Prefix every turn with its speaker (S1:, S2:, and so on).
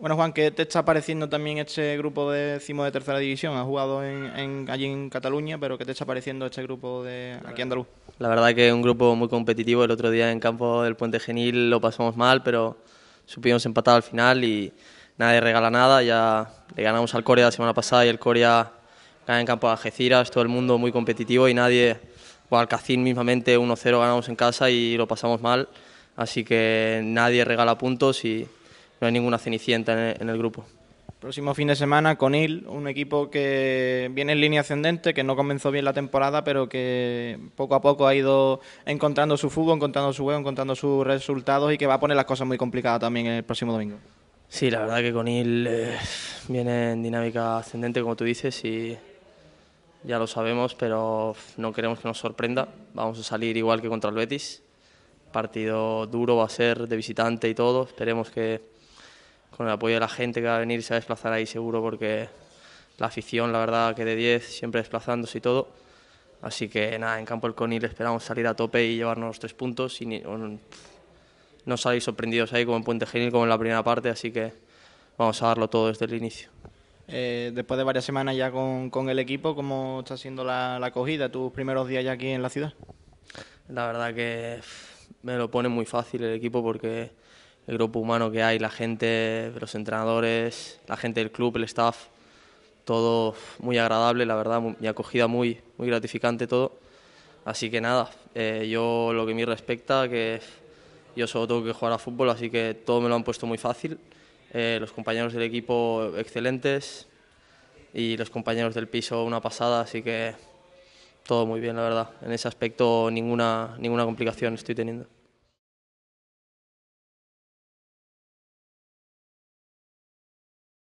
S1: Bueno, Juan, ¿qué te está pareciendo también este grupo de cimo de tercera división? Ha jugado allí en Cataluña, pero ¿qué te está pareciendo este grupo de aquí andaluz?
S2: La verdad que es un grupo muy competitivo. El otro día en campo del Puente Genil lo pasamos mal, pero supimos empatar al final y nadie regala nada. Ya le ganamos al Corea la semana pasada y el Corea gana en campo de Algeciras, todo el mundo muy competitivo y nadie, o Cacín mismamente 1-0 ganamos en casa y lo pasamos mal. Así que nadie regala puntos y no hay ninguna cenicienta en el grupo.
S1: Próximo fin de semana con un equipo que viene en línea ascendente, que no comenzó bien la temporada, pero que poco a poco ha ido encontrando su fútbol, encontrando su juego, encontrando sus resultados
S2: y que va a poner las cosas muy complicadas también el próximo domingo. Sí, la verdad que con eh, viene en dinámica ascendente, como tú dices, y ya lo sabemos, pero no queremos que nos sorprenda. Vamos a salir igual que contra el Betis. Partido duro va a ser de visitante y todo. Esperemos que con el apoyo de la gente que va a venir y se va a desplazar ahí seguro porque la afición, la verdad, que de 10, siempre desplazándose y todo. Así que nada, en Campo El Conil esperamos salir a tope y llevarnos los tres puntos y no salir sorprendidos ahí como en Puente Genil, como en la primera parte, así que vamos a darlo todo desde el inicio.
S1: Eh, después de varias semanas ya con, con, el equipo, ¿cómo está siendo la, la acogida, tus
S2: primeros días ya aquí en la ciudad? La verdad que me lo pone muy fácil el equipo porque el grupo humano que hay, la gente, los entrenadores, la gente del club, el staff, todo muy agradable, la verdad, mi acogida muy, muy gratificante todo. Así que nada, eh, yo lo que me respecta, que yo solo tengo que jugar a fútbol, así que todo me lo han puesto muy fácil. Eh, los compañeros del equipo excelentes y los compañeros del piso una pasada, así que todo muy bien, la verdad. En ese aspecto ninguna, ninguna complicación estoy teniendo.